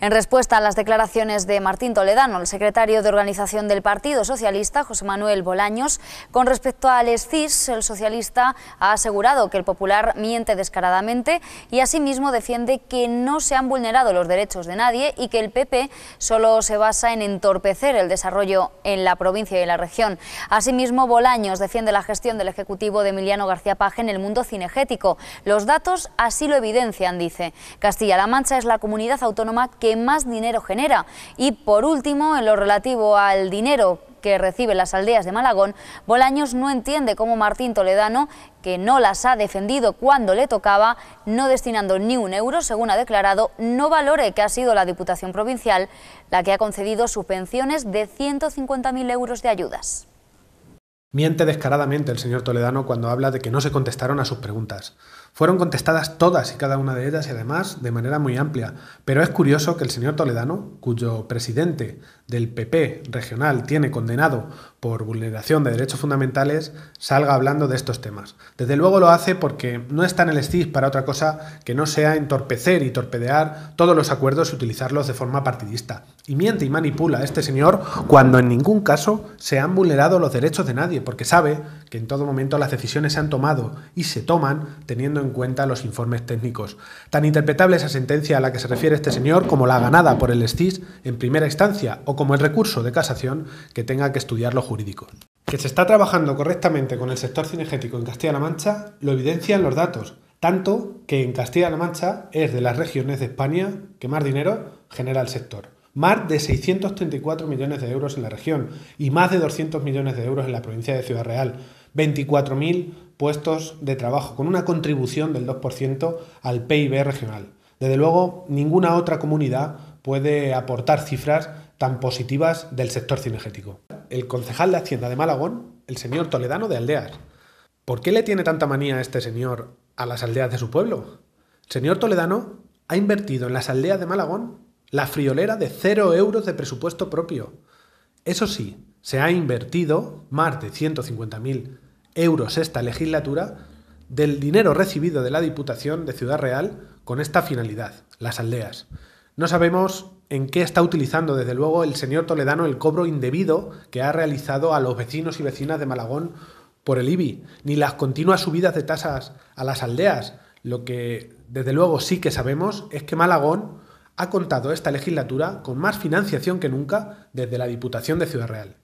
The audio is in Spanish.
En respuesta a las declaraciones de Martín Toledano, el secretario de organización del Partido Socialista, José Manuel Bolaños, con respecto al ESCIS, el socialista ha asegurado que el popular miente descaradamente y asimismo defiende que no se han vulnerado los derechos de nadie y que el PP solo se basa en entorpecer el desarrollo en la provincia y en la región. Asimismo, Bolaños defiende la gestión del Ejecutivo de Emiliano García Paje en el mundo cinegético. Los datos así lo evidencian, dice. Castilla-La Mancha es la comunidad autónoma que más dinero genera. Y por último, en lo relativo al dinero que reciben las aldeas de Malagón, Bolaños no entiende cómo Martín Toledano, que no las ha defendido cuando le tocaba, no destinando ni un euro, según ha declarado, no valore que ha sido la Diputación Provincial la que ha concedido subvenciones de 150.000 euros de ayudas. Miente descaradamente el señor Toledano cuando habla de que no se contestaron a sus preguntas. Fueron contestadas todas y cada una de ellas y además de manera muy amplia. Pero es curioso que el señor Toledano, cuyo presidente del PP regional tiene condenado por vulneración de derechos fundamentales salga hablando de estos temas. Desde luego lo hace porque no está en el STIC para otra cosa que no sea entorpecer y torpedear todos los acuerdos y utilizarlos de forma partidista. Y miente y manipula este señor cuando en ningún caso se han vulnerado los derechos de nadie, porque sabe que en todo momento las decisiones se han tomado y se toman teniendo en cuenta los informes técnicos. Tan interpretable esa sentencia a la que se refiere este señor como la ganada por el STIS en primera instancia o como el recurso de casación que tenga que estudiar los que se está trabajando correctamente con el sector cinegético en Castilla-La Mancha lo evidencian los datos, tanto que en Castilla-La Mancha es de las regiones de España que más dinero genera el sector. Más de 634 millones de euros en la región y más de 200 millones de euros en la provincia de Ciudad Real. 24.000 puestos de trabajo con una contribución del 2% al PIB regional. Desde luego, ninguna otra comunidad puede aportar cifras tan positivas del sector cinegético el concejal de Hacienda de Malagón, el señor Toledano de Aldeas. ¿Por qué le tiene tanta manía este señor a las aldeas de su pueblo? señor Toledano ha invertido en las aldeas de Malagón la friolera de cero euros de presupuesto propio. Eso sí, se ha invertido más de 150.000 euros esta legislatura del dinero recibido de la Diputación de Ciudad Real con esta finalidad, las aldeas. No sabemos en qué está utilizando, desde luego, el señor Toledano el cobro indebido que ha realizado a los vecinos y vecinas de Malagón por el IBI, ni las continuas subidas de tasas a las aldeas. Lo que, desde luego, sí que sabemos es que Malagón ha contado esta legislatura con más financiación que nunca desde la Diputación de Ciudad Real.